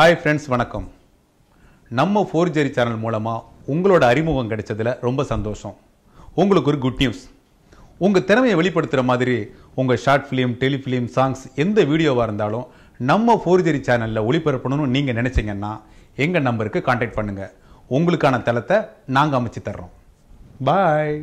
hi friends வணக்கம் நம்ம four ஜெரி channel மூலமாக உங்களோட அறிமுகம் கிடைச்சதில் ரொம்ப சந்தோஷம் உங்களுக்கு ஒரு குட் நியூஸ் உங்கள் திறமையை வெளிப்படுத்துகிற மாதிரி உங்கள் ஷார்ட் ஃபிலிம் டெலிஃபிலிம் சாங்ஸ் எந்த வீடியோவாக இருந்தாலும் நம்ம ஃபோர் ஜெரி சேனலில் ஒளிபரப்பணும்னு நீங்கள் நினச்சிங்கன்னா எங்கள் நம்பருக்கு காண்டாக்ட் பண்ணுங்கள் உங்களுக்கான தளத்தை நாங்கள் அமைச்சு தர்றோம் பாய்